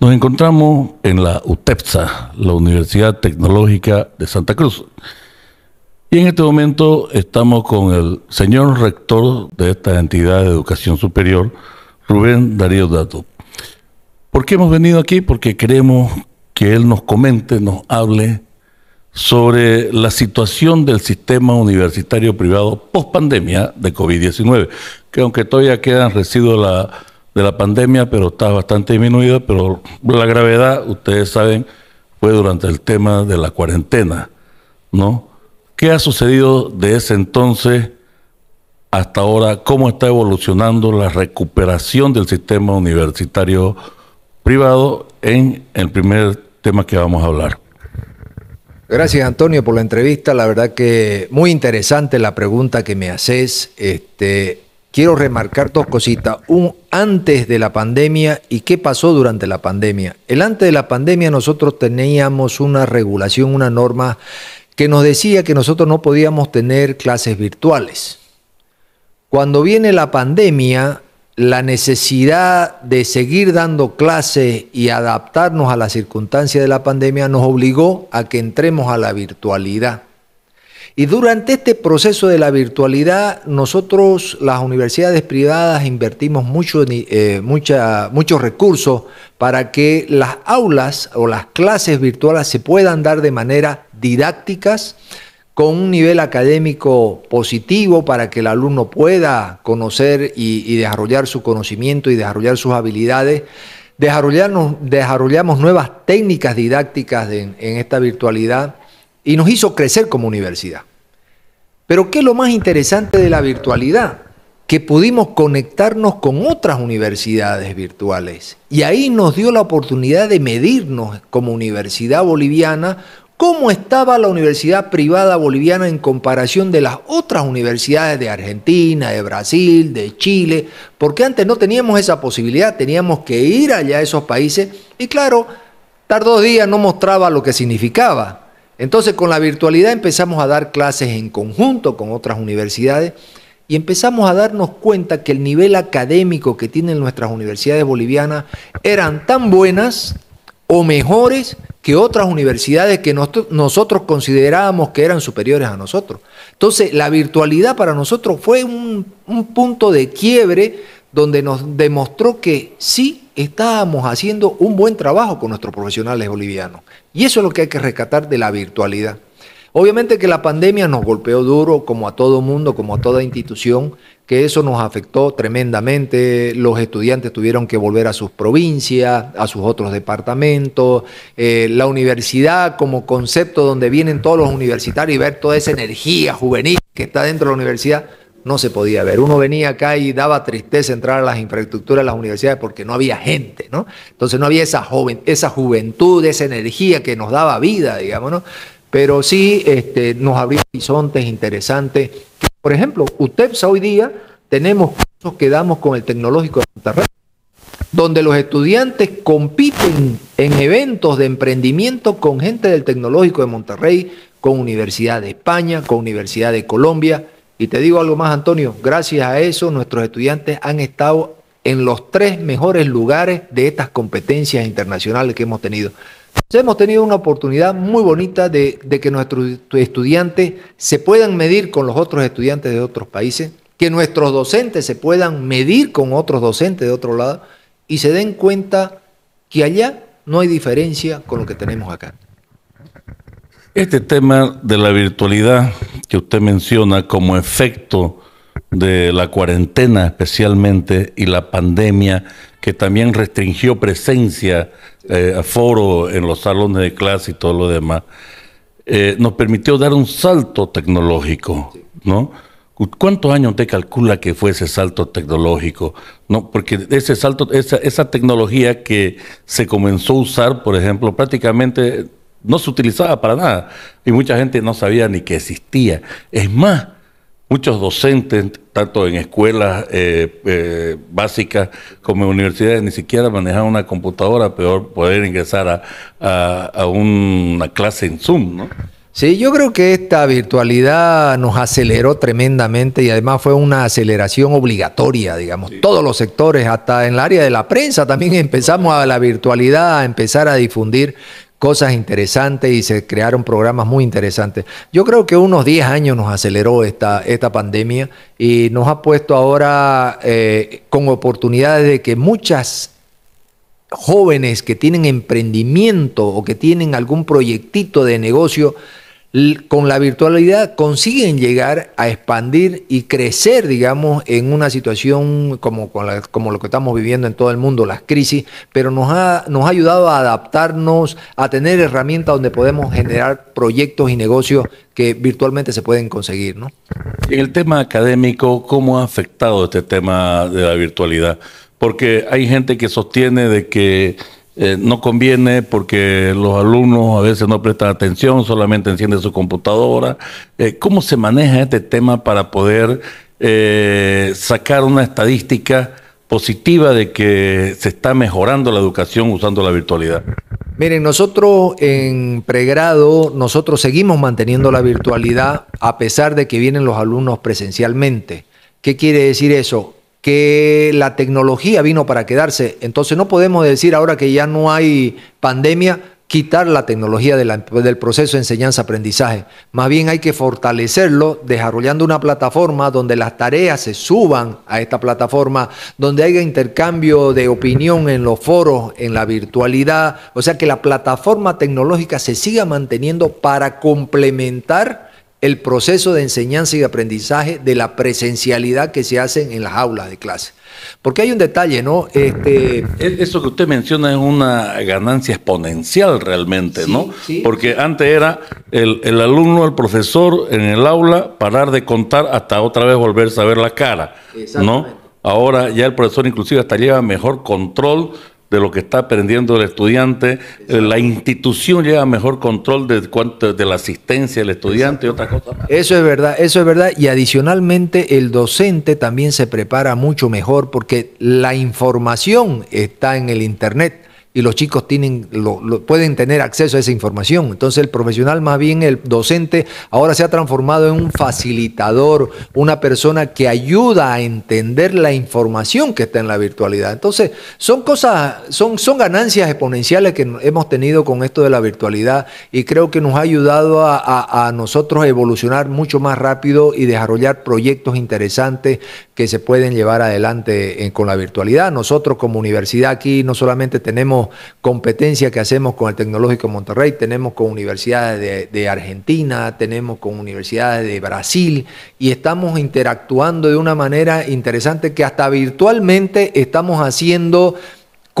Nos encontramos en la UTEPSA, la Universidad Tecnológica de Santa Cruz. Y en este momento estamos con el señor rector de esta entidad de educación superior, Rubén Darío Dato. ¿Por qué hemos venido aquí? Porque queremos que él nos comente, nos hable sobre la situación del sistema universitario privado post pandemia de COVID-19, que aunque todavía quedan residuos la de la pandemia, pero está bastante disminuida, pero la gravedad, ustedes saben, fue durante el tema de la cuarentena, ¿no? ¿Qué ha sucedido de ese entonces hasta ahora? ¿Cómo está evolucionando la recuperación del sistema universitario privado en el primer tema que vamos a hablar? Gracias Antonio por la entrevista, la verdad que muy interesante la pregunta que me haces. Este, quiero remarcar dos cositas. Un antes de la pandemia y qué pasó durante la pandemia. El antes de la pandemia nosotros teníamos una regulación, una norma que nos decía que nosotros no podíamos tener clases virtuales. Cuando viene la pandemia, la necesidad de seguir dando clases y adaptarnos a la circunstancia de la pandemia nos obligó a que entremos a la virtualidad. Y durante este proceso de la virtualidad, nosotros, las universidades privadas, invertimos mucho, eh, muchos recursos para que las aulas o las clases virtuales se puedan dar de manera didácticas, con un nivel académico positivo para que el alumno pueda conocer y, desarrollar su conocimiento y desarrollar sus habilidades. Desarrollamos, nuevas técnicas didácticas en esta virtualidad y nos hizo crecer como universidad. Pero ¿qué es lo más interesante de la virtualidad? Que pudimos conectarnos con otras universidades virtuales y ahí nos dio la oportunidad de medirnos como universidad boliviana cómo estaba la universidad privada boliviana en comparación de las otras universidades de Argentina, de Brasil, de Chile, porque antes no teníamos esa posibilidad, teníamos que ir allá a esos países y claro, tardó días, no mostraba lo que significaba. Entonces con la virtualidad empezamos a dar clases en conjunto con otras universidades y empezamos a darnos cuenta que el nivel académico que tienen nuestras universidades bolivianas eran tan buenas o mejores que otras universidades que nosotros considerábamos que eran superiores a nosotros. Entonces, la virtualidad para nosotros fue un, punto de quiebre donde nos demostró que sí estábamos haciendo un buen trabajo con nuestros profesionales bolivianos. Y eso es lo que hay que rescatar de la virtualidad. Obviamente que la pandemia nos golpeó duro, como a todo mundo, como a toda institución, que eso nos afectó tremendamente. Los estudiantes tuvieron que volver a sus provincias, a sus otros departamentos. Eh, la universidad como concepto donde vienen todos los universitarios y ver toda esa energía juvenil que está dentro de la universidad, no se podía ver. Uno venía acá y daba tristeza entrar a las infraestructuras, de las universidades, porque no había gente, ¿no? Entonces no había esa, joven, esa juventud, esa energía que nos daba vida, digamos, ¿no? Pero sí este, nos abrió horizontes interesantes. Por ejemplo, UTEPSA hoy día tenemos cursos que damos con el Tecnológico de Monterrey, donde los estudiantes compiten en eventos de emprendimiento con gente del Tecnológico de Monterrey, con Universidad de España, con Universidad de Colombia, y te digo algo más, Antonio, gracias a eso nuestros estudiantes han estado en los tres mejores lugares de estas competencias internacionales que hemos tenido. hemos tenido una oportunidad muy bonita de, de que nuestros estudiantes se puedan medir con los otros estudiantes de otros países, que nuestros docentes se puedan medir con otros docentes de otro lado y se den cuenta que allá no hay diferencia con lo que tenemos acá. Este tema de la virtualidad que usted menciona como efecto de la cuarentena especialmente y la pandemia que también restringió presencia, eh, a foro en los salones de clase y todo lo demás, eh, nos permitió dar un salto tecnológico, ¿no? ¿Cuántos años usted calcula que fue ese salto tecnológico? No, porque ese salto, esa, esa tecnología que se comenzó a usar, por ejemplo, prácticamente no se utilizaba para nada y mucha gente no sabía ni que existía. Es más, muchos docentes, tanto en escuelas eh, eh, básicas como en universidades, ni siquiera manejaban una computadora, peor poder ingresar a, una clase en Zoom, ¿no? Sí, yo creo que esta virtualidad nos aceleró tremendamente y además fue una aceleración obligatoria, digamos, todos los sectores, hasta en el área de la prensa también empezamos a la virtualidad a empezar a difundir cosas interesantes y se crearon programas muy interesantes. Yo creo que unos 10 años nos aceleró esta, esta pandemia y nos ha puesto ahora eh, con oportunidades de que muchas jóvenes que tienen emprendimiento o que tienen algún proyectito de negocio con la virtualidad consiguen llegar a expandir y crecer, digamos, en una situación como, lo que estamos viviendo en todo el mundo, las crisis, pero nos ha, nos ha ayudado a adaptarnos, a tener herramientas donde podemos generar proyectos y negocios que virtualmente se pueden conseguir. ¿no? En el tema académico, ¿cómo ha afectado este tema de la virtualidad? Porque hay gente que sostiene de que eh, no conviene porque los alumnos a veces no prestan atención, solamente encienden su computadora. Eh, ¿Cómo se maneja este tema para poder eh, sacar una estadística positiva de que se está mejorando la educación usando la virtualidad? Miren, nosotros en pregrado, nosotros seguimos manteniendo la virtualidad a pesar de que vienen los alumnos presencialmente. ¿Qué quiere decir eso? que la tecnología vino para quedarse. Entonces no podemos decir ahora que ya no hay pandemia, quitar la tecnología del proceso de enseñanza-aprendizaje. Más bien hay que fortalecerlo desarrollando una plataforma donde las tareas se suban a esta plataforma, donde haya intercambio de opinión en los foros, en la virtualidad. O sea, que la plataforma tecnológica se siga manteniendo para complementar el proceso de enseñanza y aprendizaje de la presencialidad que se hacen en las aulas de clase. Porque hay un detalle, ¿no? Este... Eh, eso que usted menciona es una ganancia exponencial realmente, ¿no? Porque antes era el, el, alumno, el profesor en el aula, parar de contar hasta otra vez volverse a ver la cara, ¿no? Ahora ya el profesor inclusive hasta lleva mejor control de lo que está aprendiendo el estudiante, eh, la institución lleva mejor control de cuánto de la asistencia del estudiante y otras cosas Eso es verdad, eso es verdad y adicionalmente el docente también se prepara mucho mejor porque la información está en el internet y los chicos tienen, lo, pueden tener acceso a esa información. Entonces el profesional, más bien el docente, ahora se ha transformado en un facilitador, una persona que ayuda a entender la información que está en la virtualidad. Entonces son cosas, son, son ganancias exponenciales que hemos tenido con esto de la virtualidad y creo que nos ha ayudado a, nosotros a nosotros evolucionar mucho más rápido y desarrollar proyectos interesantes que se pueden llevar adelante eh, con la virtualidad. Nosotros como universidad aquí no solamente tenemos competencia que hacemos con el Tecnológico Monterrey, tenemos con universidades de Argentina, tenemos con universidades de Brasil y estamos interactuando de una manera interesante que hasta virtualmente estamos haciendo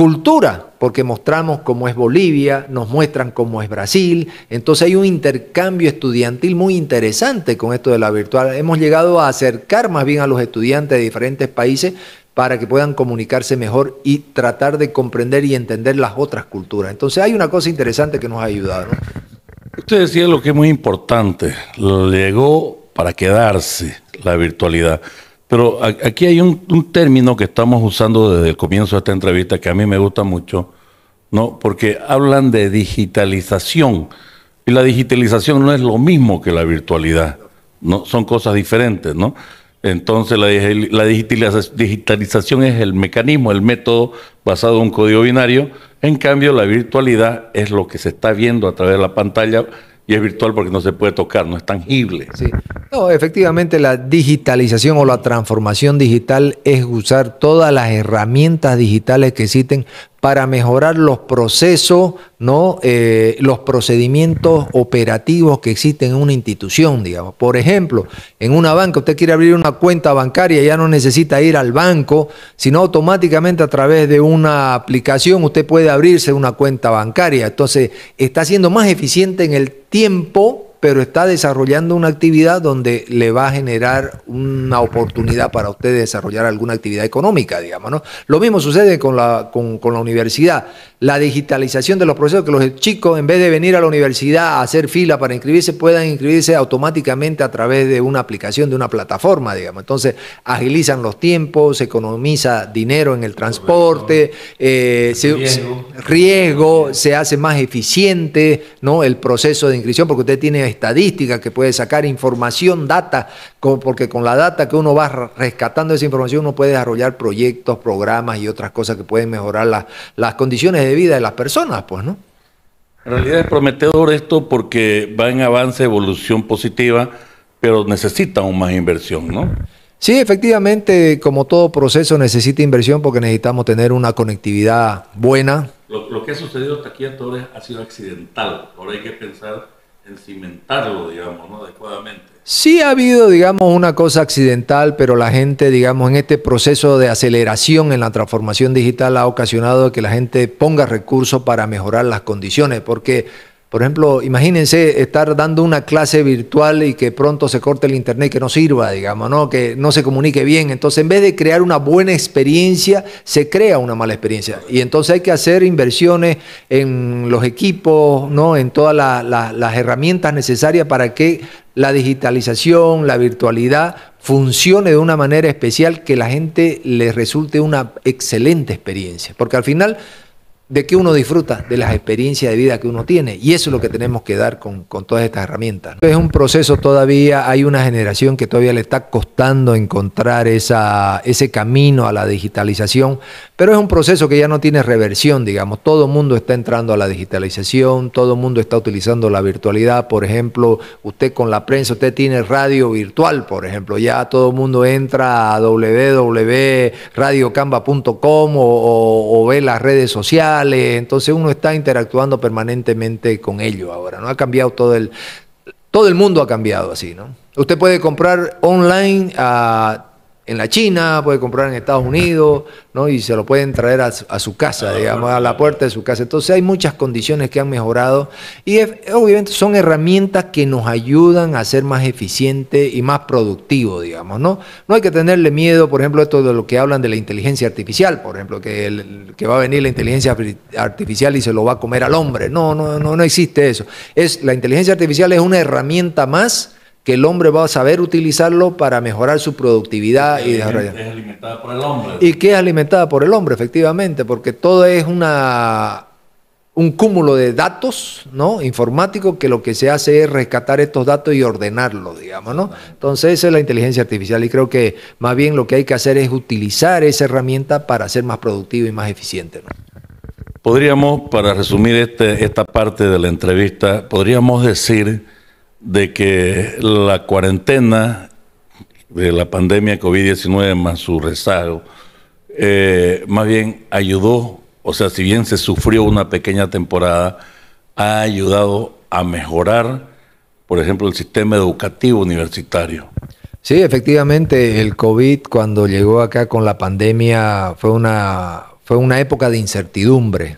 cultura, porque mostramos cómo es Bolivia, nos muestran cómo es Brasil, entonces hay un intercambio estudiantil muy interesante con esto de la virtual. Hemos llegado a acercar más bien a los estudiantes de diferentes países para que puedan comunicarse mejor y tratar de comprender y entender las otras culturas. Entonces hay una cosa interesante que nos ha ayudado. Usted decía lo que es muy importante, llegó para quedarse la virtualidad. Pero aquí hay un, término que estamos usando desde el comienzo de esta entrevista que a mí me gusta mucho, ¿no? Porque hablan de digitalización. Y la digitalización no es lo mismo que la virtualidad, ¿no? Son cosas diferentes, ¿no? Entonces la, la digitalización es el mecanismo, el método basado en un código binario. En cambio, la virtualidad es lo que se está viendo a través de la pantalla y es virtual porque no se puede tocar, no es tangible. Sí. No, efectivamente la digitalización o la transformación digital es usar todas las herramientas digitales que existen para mejorar los procesos, ¿no? Eh, los procedimientos operativos que existen en una institución, digamos. Por ejemplo, en una banca, usted quiere abrir una cuenta bancaria, ya no necesita ir al banco, sino automáticamente a través de una aplicación usted puede abrirse una cuenta bancaria. Entonces, está siendo más eficiente en el tiempo pero está desarrollando una actividad donde le va a generar una oportunidad para usted desarrollar alguna actividad económica, digamos, ¿no? Lo mismo sucede con la, con, la universidad. La digitalización de los procesos, que los chicos, en vez de venir a la universidad a hacer fila para inscribirse, puedan inscribirse automáticamente a través de una aplicación, de una plataforma, digamos. Entonces, agilizan los tiempos, se economiza dinero en el transporte, eh, riesgo, se hace más eficiente, ¿no? El proceso de inscripción, porque usted tiene estadística que puede sacar información, data, porque con la data que uno va rescatando esa información uno puede desarrollar proyectos, programas y otras cosas que pueden mejorar las condiciones de vida de las personas, pues, ¿no? En realidad es prometedor esto porque va en avance, evolución positiva, pero necesita aún más inversión, ¿no? Sí, efectivamente, como todo proceso necesita inversión porque necesitamos tener una conectividad buena. Lo, que ha sucedido hasta aquí a ha sido accidental. Ahora hay que pensar Sí ha habido, digamos, una cosa accidental, pero la gente, digamos, en este proceso de aceleración en la transformación digital ha ocasionado que la gente ponga recursos para mejorar las condiciones, porque por ejemplo, imagínense estar dando una clase virtual y que pronto se corte el internet, que no sirva, digamos, ¿no? que no se comunique bien. Entonces, en vez de crear una buena experiencia, se crea una mala experiencia. Y entonces hay que hacer inversiones en los equipos, ¿no? en todas las herramientas necesarias para que la digitalización, la virtualidad funcione de una manera especial que la gente le resulte una excelente experiencia. Porque al final de que uno disfruta, de las experiencias de vida que uno tiene. Y eso es lo que tenemos que dar con, todas estas herramientas. Es un proceso todavía, hay una generación que todavía le está costando encontrar esa, ese camino a la digitalización, pero es un proceso que ya no tiene reversión, digamos. Todo el mundo está entrando a la digitalización, todo el mundo está utilizando la virtualidad. Por ejemplo, usted con la prensa, usted tiene radio virtual, por ejemplo. Ya todo el mundo entra a www.radiocamba.com o ve las redes sociales entonces uno está interactuando permanentemente con ello ahora, ¿no? Ha cambiado todo el... Todo el mundo ha cambiado así, ¿no? Usted puede comprar online a en la China, puede comprar en Estados Unidos, ¿no? Y se lo pueden traer a su, casa, digamos, a la puerta de su casa. Entonces hay muchas condiciones que han mejorado y obviamente son herramientas que nos ayudan a ser más eficiente y más productivo, digamos, ¿no? No hay que tenerle miedo, por ejemplo, esto de lo que hablan de la inteligencia artificial, por ejemplo, que, va a venir la inteligencia artificial y se lo va a comer al hombre. No, no, no, no existe eso. la inteligencia artificial es una herramienta más que el hombre va a saber utilizarlo para mejorar su productividad. Y, y es alimentada por el hombre. Y que es alimentada por el hombre, efectivamente, porque todo es una un cúmulo de datos ¿no? informáticos que lo que se hace es rescatar estos datos y ordenarlos, digamos, ¿no? Entonces esa es la inteligencia artificial y creo que más bien lo que hay que hacer es utilizar esa herramienta para ser más productivo y más eficiente. Podríamos, para resumir este, esta parte de la entrevista, podríamos decir de que la cuarentena de la pandemia COVID-19 más su rezago, eh, más bien ayudó, o sea, si bien se sufrió una pequeña temporada, ha ayudado a mejorar, por ejemplo, el sistema educativo universitario. Sí, efectivamente, el COVID cuando llegó acá con la pandemia fue una, fue una época de incertidumbre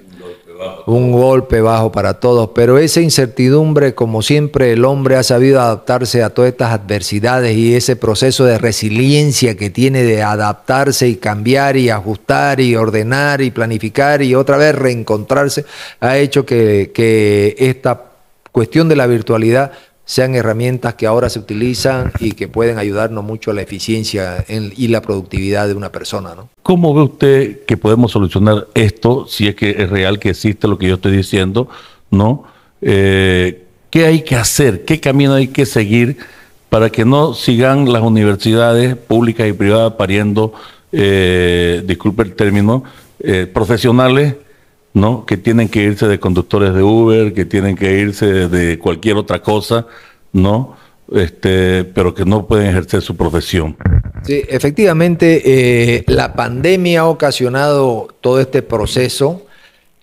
un golpe bajo para todos. Pero esa incertidumbre, como siempre, el hombre ha sabido adaptarse a todas estas adversidades y ese proceso de resiliencia que tiene de adaptarse y cambiar y ajustar y ordenar y planificar y otra vez reencontrarse, ha hecho que, que esta cuestión de la virtualidad sean herramientas que ahora se utilizan y que pueden ayudarnos mucho a la eficiencia y la productividad de una persona. ¿no? ¿Cómo ve usted que podemos solucionar esto si es que es real que existe lo que yo estoy diciendo? ¿no? Eh, ¿Qué hay que hacer? ¿Qué camino hay que seguir para que no sigan las universidades públicas y privadas pariendo, eh, disculpe el término, eh, profesionales ¿no? Que tienen que irse de conductores de Uber, que tienen que irse de cualquier otra cosa, ¿no? Este, pero que no pueden ejercer su profesión. Sí, efectivamente, eh, la pandemia ha ocasionado todo este proceso,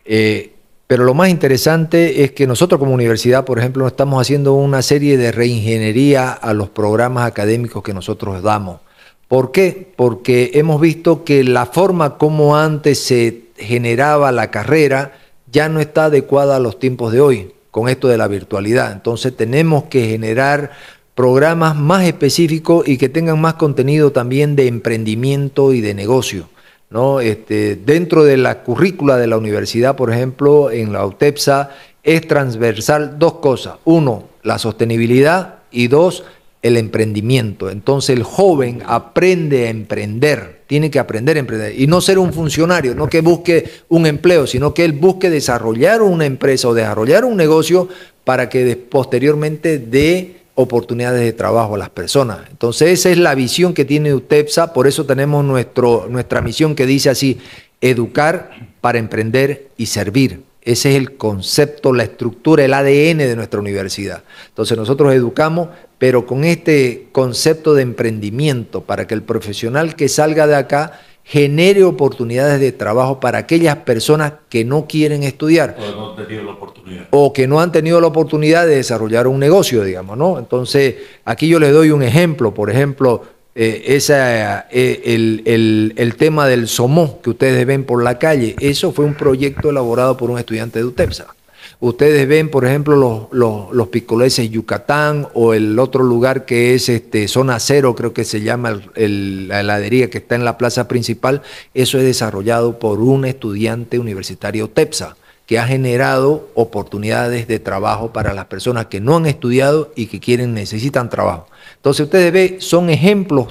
eh, pero lo más interesante es que nosotros como universidad, por ejemplo, estamos haciendo una serie de reingeniería a los programas académicos que nosotros damos. ¿Por qué? Porque hemos visto que la forma como antes se generaba la carrera ya no está adecuada a los tiempos de hoy con esto de la virtualidad. Entonces tenemos que generar programas más específicos y que tengan más contenido también de emprendimiento y de negocio. ¿no? Este, dentro de la currícula de la universidad, por ejemplo, en la UTEPSA, es transversal dos cosas. Uno, la sostenibilidad y dos, el emprendimiento. Entonces el joven aprende a emprender, tiene que aprender a emprender y no ser un funcionario, no que busque un empleo, sino que él busque desarrollar una empresa o desarrollar un negocio para que posteriormente dé oportunidades de trabajo a las personas. Entonces esa es la visión que tiene UTEPSA, por eso tenemos nuestro, nuestra misión que dice así, educar para emprender y servir. Ese es el concepto, la estructura, el ADN de nuestra universidad. Entonces nosotros educamos, pero con este concepto de emprendimiento, para que el profesional que salga de acá genere oportunidades de trabajo para aquellas personas que no quieren estudiar. O, no han tenido la oportunidad. o que no han tenido la oportunidad de desarrollar un negocio, digamos, ¿no? Entonces, aquí yo les doy un ejemplo. Por ejemplo, eh, esa, eh, el, el, tema del SOMO que ustedes ven por la calle, eso fue un proyecto elaborado por un estudiante de UTEPSA. Ustedes ven, por ejemplo, los, los, los picoleses Yucatán o el otro lugar que es este, Zona Cero, creo que se llama el, la heladería que está en la plaza principal. Eso es desarrollado por un estudiante universitario UTEPSA que ha generado oportunidades de trabajo para las personas que no han estudiado y que quieren, necesitan trabajo. Entonces ustedes ven, son ejemplos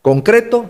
concretos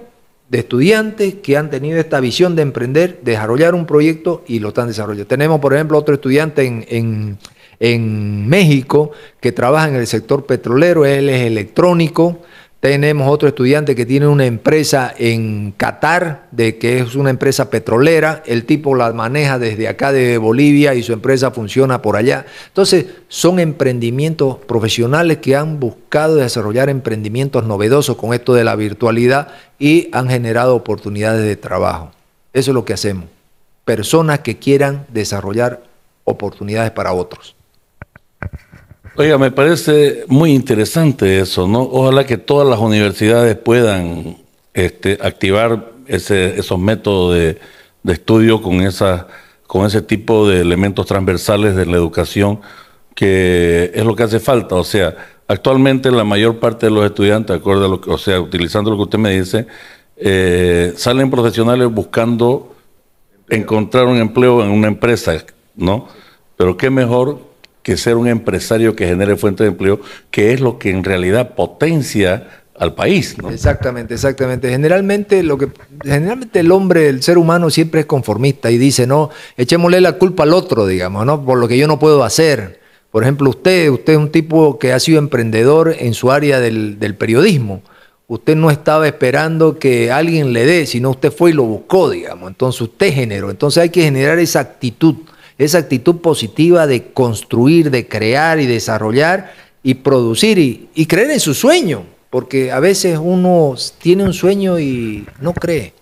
de estudiantes que han tenido esta visión de emprender, desarrollar un proyecto y lo están desarrollando. Tenemos, por ejemplo, otro estudiante en, en México que trabaja en el sector petrolero, él es electrónico, tenemos otro estudiante que tiene una empresa en Qatar, de que es una empresa petrolera. El tipo la maneja desde acá de Bolivia y su empresa funciona por allá. Entonces, son emprendimientos profesionales que han buscado desarrollar emprendimientos novedosos con esto de la virtualidad y han generado oportunidades de trabajo. Eso es lo que hacemos. Personas que quieran desarrollar oportunidades para otros. Oiga, me parece muy interesante eso, ¿no? Ojalá que todas las universidades puedan este, activar ese, esos métodos de, estudio con, con ese tipo de elementos transversales de la educación, que es lo que hace falta. O sea, actualmente la mayor parte de los estudiantes, acorde a lo que, o sea, utilizando lo que usted me dice, eh, salen profesionales buscando encontrar un empleo en una empresa, ¿no? Pero qué mejor que ser un empresario que genere fuentes de empleo, que es lo que en realidad potencia al país. Exactamente, exactamente. Generalmente lo que generalmente el hombre, el ser humano siempre es conformista y dice, "No, echémosle la culpa al otro, digamos, ¿no? por lo que yo no puedo hacer." Por ejemplo, usted, usted es un tipo que ha sido emprendedor en su área del, del periodismo. Usted no estaba esperando que alguien le dé, sino usted fue y lo buscó, digamos. Entonces usted generó. Entonces hay que generar esa actitud esa actitud positiva de construir, de crear y desarrollar y producir y, creer en su sueño, porque a veces uno tiene un sueño y no cree.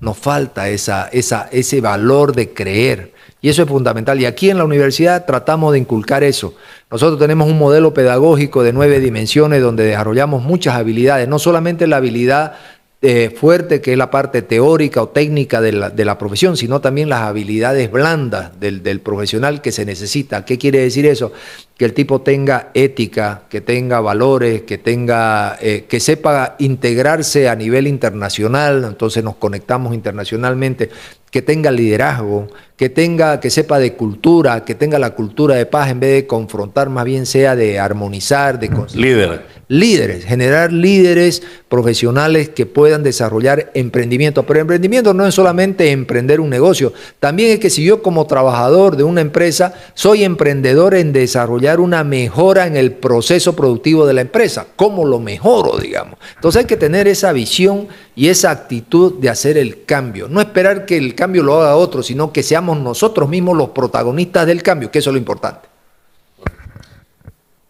Nos falta esa, esa, ese valor de creer. Y eso es fundamental. Y aquí en la universidad tratamos de inculcar eso. Nosotros tenemos un modelo pedagógico de nueve dimensiones donde desarrollamos muchas habilidades, no solamente la habilidad eh, fuerte, que es la parte teórica o técnica de la, de la profesión, sino también las habilidades blandas del, del, profesional que se necesita. ¿Qué quiere decir eso? que el tipo tenga ética, que tenga valores, que tenga, eh, que sepa integrarse a nivel internacional, entonces nos conectamos internacionalmente, que tenga liderazgo, que tenga, que sepa de cultura, que tenga la cultura de paz en vez de confrontar, más bien sea de armonizar, de líderes, líderes, generar líderes profesionales que puedan desarrollar emprendimiento. Pero emprendimiento no es solamente emprender un negocio, también es que si yo como trabajador de una empresa soy emprendedor en desarrollar una mejora en el proceso productivo de la empresa. ¿Cómo lo mejoro, digamos? Entonces hay que tener esa visión y esa actitud de hacer el cambio. No esperar que el cambio lo haga otro, sino que seamos nosotros mismos los protagonistas del cambio, que eso es lo importante.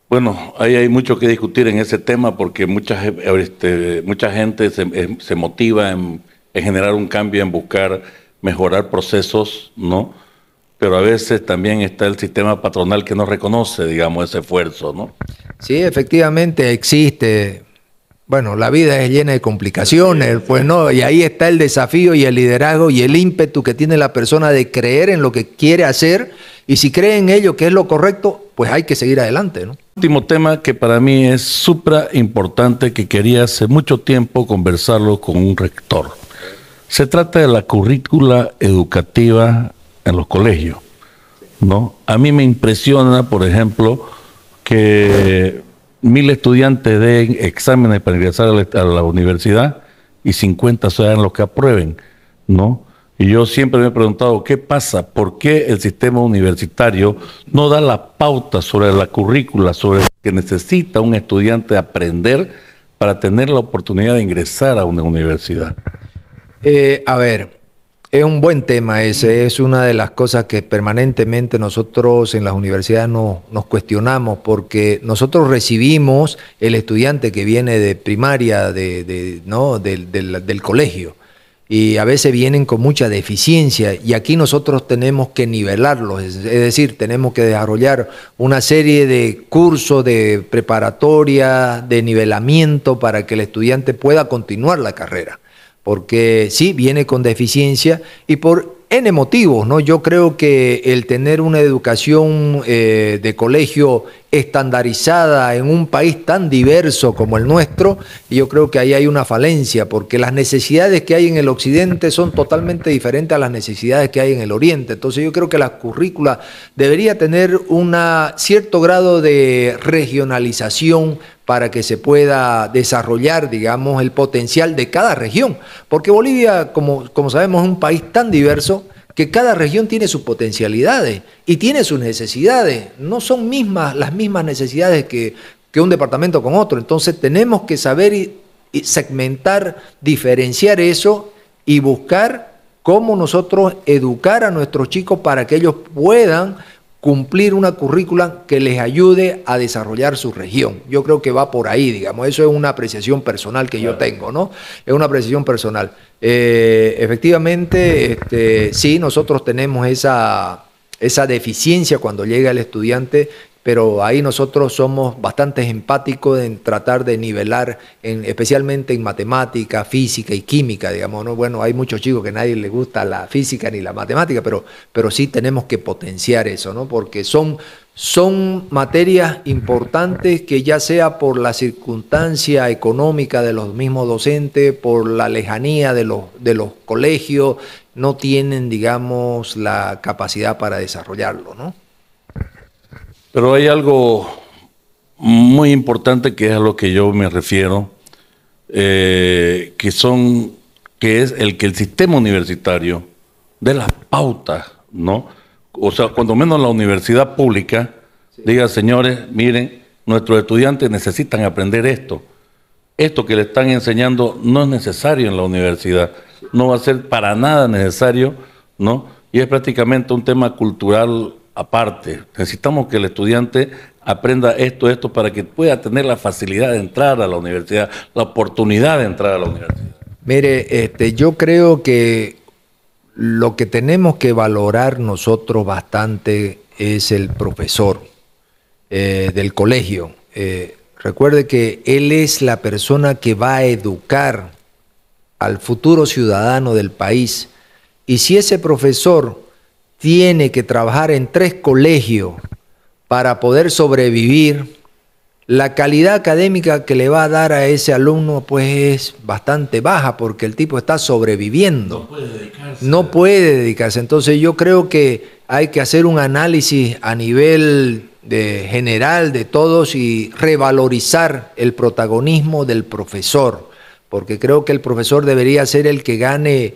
Bueno, ahí hay mucho que discutir en ese tema porque mucha, este, mucha gente se, eh, motiva en, generar un cambio, en buscar mejorar procesos, ¿no? pero a veces también está el sistema patronal que no reconoce, digamos, ese esfuerzo, ¿no? Sí, efectivamente existe. Bueno, la vida es llena de complicaciones, pues no, y ahí está el desafío y el liderazgo y el ímpetu que tiene la persona de creer en lo que quiere hacer y si cree en ello que es lo correcto, pues hay que seguir adelante, ¿no? Último tema que para mí es supra importante que quería hace mucho tiempo conversarlo con un rector. Se trata de la currícula educativa en los colegios. ¿no? A mí me impresiona, por ejemplo, que mil estudiantes den exámenes para ingresar a la, universidad y 50 sean los que aprueben, ¿no? Y yo siempre me he preguntado, ¿qué pasa? ¿Por qué el sistema universitario no da la pauta sobre la currícula, sobre lo que necesita un estudiante aprender para tener la oportunidad de ingresar a una universidad? Eh, a ver, es un buen tema ese, es una de las cosas que permanentemente nosotros en las universidades nos cuestionamos, porque nosotros recibimos el estudiante que viene de primaria, de, ¿no? Del, del, colegio, y a veces vienen con mucha deficiencia, y aquí nosotros tenemos que nivelarlos, es, decir, tenemos que desarrollar una serie de cursos de preparatoria, de nivelamiento, para que el estudiante pueda continuar la carrera porque sí, viene con deficiencia y por N motivos, ¿no? Yo creo que el tener una educación eh, de colegio estandarizada en un país tan diverso como el nuestro, yo creo que ahí hay una falencia, porque las necesidades que hay en el occidente son totalmente diferentes a las necesidades que hay en el oriente. Entonces yo creo que la currícula debería tener un cierto grado de regionalización para que se pueda desarrollar, digamos, el potencial de cada región. Porque Bolivia, como, como sabemos, es un país tan diverso que cada región tiene sus potencialidades y tiene sus necesidades. No son mismas, las mismas necesidades que, un departamento con otro. Entonces tenemos que saber y segmentar, diferenciar eso y buscar cómo nosotros educar a nuestros chicos para que ellos puedan cumplir una currícula que les ayude a desarrollar su región. Yo creo que va por ahí, digamos. Eso es una apreciación personal que yo tengo, ¿no? Es una apreciación personal. Eh, efectivamente, este, sí, nosotros tenemos esa, esa deficiencia cuando llega el estudiante pero ahí nosotros somos bastante empáticos en tratar de nivelar, especialmente en matemática, física y química, digamos, ¿no? Bueno, hay muchos chicos que a nadie le gusta la física ni la matemática, pero, pero sí tenemos que potenciar eso, ¿no? Porque son, son materias importantes que ya sea por la circunstancia económica de los mismos docentes, por la lejanía de los, de los colegios, no tienen, digamos, la capacidad para desarrollarlo, ¿no? Pero hay algo muy importante que es a lo que yo me refiero, eh, que son, que es el que el sistema universitario de las pautas, ¿no? O sea, cuando menos la universidad pública diga, señores, miren, nuestros estudiantes necesitan aprender esto. Esto que le están enseñando no es necesario en la universidad, no va a ser para nada necesario, ¿no? Y es prácticamente un tema cultural aparte. Necesitamos que el estudiante aprenda esto, esto, para que pueda tener la facilidad de entrar a la universidad, la oportunidad de entrar a la universidad. Mire, este, yo creo que lo que tenemos que valorar nosotros bastante es el profesor eh, del colegio. Eh, recuerde que él es la persona que va a educar al futuro ciudadano del país. Y si ese profesor tiene que trabajar en tres colegios para poder sobrevivir, la calidad académica que le va a dar a ese alumno pues es bastante baja porque el tipo está sobreviviendo. No puede dedicarse. No puede dedicarse. Entonces yo creo que hay que hacer un análisis a nivel de general de todos y revalorizar el protagonismo del profesor, porque creo que el profesor debería ser el que gane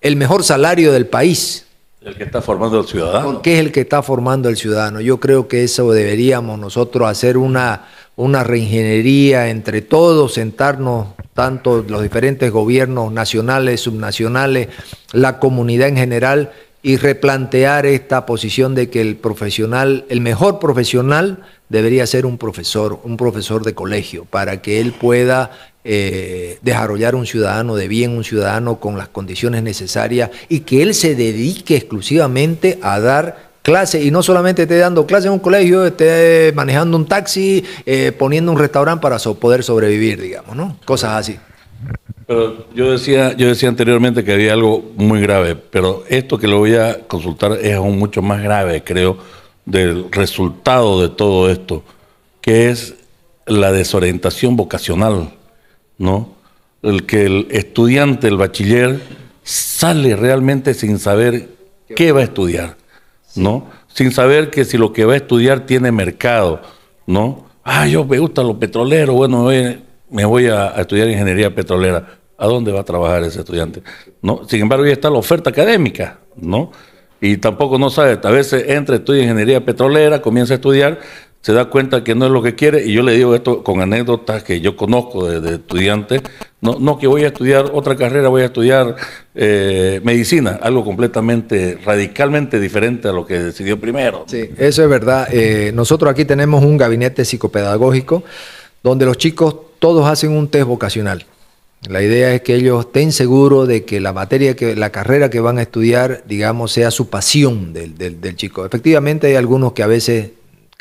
el mejor salario del país. El que está formando el ciudadano. ¿Qué es el que está formando el ciudadano. Yo creo que eso deberíamos nosotros hacer una, una reingeniería entre todos, sentarnos, tanto los diferentes gobiernos nacionales, subnacionales, la comunidad en general, y replantear esta posición de que el profesional, el mejor profesional, debería ser un profesor, un profesor de colegio, para que él pueda eh, desarrollar un ciudadano de bien, un ciudadano con las condiciones necesarias y que él se dedique exclusivamente a dar clase y no solamente esté dando clase en un colegio, esté manejando un taxi, eh, poniendo un restaurante para poder sobrevivir, digamos, ¿no? Cosas así. yo decía, yo decía anteriormente que había algo muy grave, pero esto que lo voy a consultar es aún mucho más grave, creo, del resultado de todo esto, que es la desorientación vocacional ¿no? El que el estudiante, el bachiller, sale realmente sin saber qué va a estudiar, ¿no? Sin saber que si lo que va a estudiar tiene mercado, ¿no? Ah, yo me gusta lo petrolero, bueno, me voy a, estudiar ingeniería petrolera. ¿A dónde va a trabajar ese estudiante? ¿No? Sin embargo, ahí está la oferta académica, ¿no? y tampoco no sabe. A veces entra, estudia ingeniería petrolera, comienza a estudiar se da cuenta que no es lo que quiere, y yo le digo esto con anécdotas que yo conozco de, estudiantes, no, no que voy a estudiar otra carrera, voy a estudiar eh, medicina, algo completamente, radicalmente diferente a lo que decidió primero. Sí, eso es verdad. Eh, nosotros aquí tenemos un gabinete psicopedagógico donde los chicos todos hacen un test vocacional. La idea es que ellos estén seguros de que la materia, que la carrera que van a estudiar, digamos, sea su pasión del chico. Efectivamente hay algunos que a veces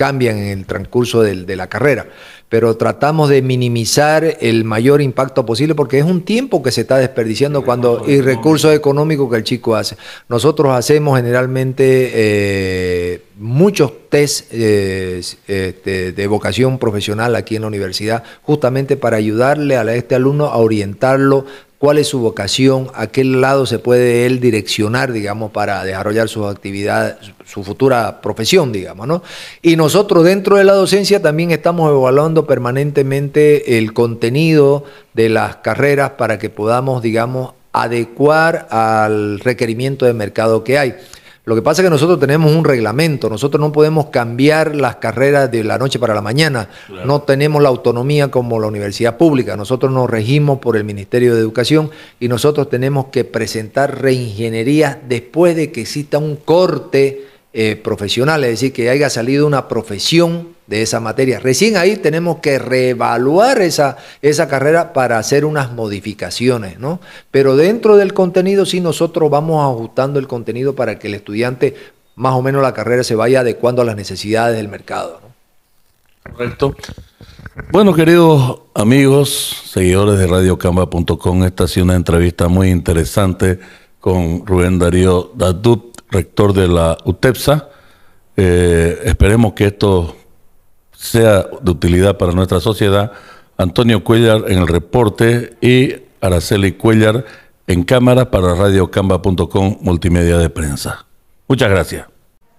cambian en el transcurso de la carrera, pero tratamos de minimizar el mayor impacto posible porque es un tiempo que se está desperdiciando cuando recurso y recursos económicos que el chico hace. Nosotros hacemos generalmente eh, muchos test eh, este, de vocación profesional aquí en la universidad, justamente para ayudarle a este alumno a orientarlo cuál es su vocación, a qué lado se puede él direccionar, digamos, para desarrollar su actividad, su futura profesión, digamos, ¿no? Y nosotros dentro de la docencia también estamos evaluando permanentemente el contenido de las carreras para que podamos, digamos, adecuar al requerimiento de mercado que hay. Lo que pasa es que nosotros tenemos un reglamento, nosotros no podemos cambiar las carreras de la noche para la mañana, no tenemos la autonomía como la universidad pública, nosotros nos regimos por el Ministerio de Educación y nosotros tenemos que presentar reingenierías después de que exista un corte eh, profesional, es decir, que haya salido una profesión de esa materia. Recién ahí tenemos que reevaluar esa, esa carrera para hacer unas modificaciones, ¿no? Pero dentro del contenido sí nosotros vamos ajustando el contenido para que el estudiante, más o menos la carrera, se vaya adecuando a las necesidades del mercado. ¿no? Correcto. Bueno, queridos amigos, seguidores de radiocamba.com, esta ha sido una entrevista muy interesante con Rubén Darío Dadut rector de la UTEPSA. Eh, esperemos que esto sea de utilidad para nuestra sociedad. Antonio Cuellar en el reporte y Araceli Cuellar en cámara para radiocamba.com multimedia de prensa. Muchas gracias.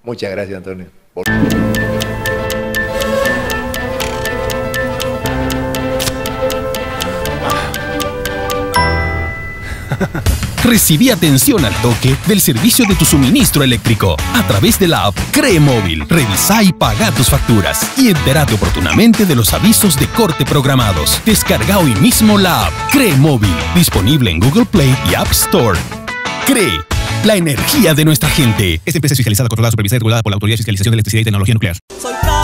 Muchas gracias, Antonio. Por... Recibí atención al toque del servicio de tu suministro eléctrico a través de la app CREE Móvil. Revisa y paga tus facturas y enterate oportunamente de los avisos de corte programados. Descarga hoy mismo la app CREE Móvil, disponible en Google Play y App Store. CREE, la energía de nuestra gente. Esta empresa es fiscalizada, controlada, supervisada y regulada por la Autoridad de Fiscalización de Electricidad y Tecnología Nuclear.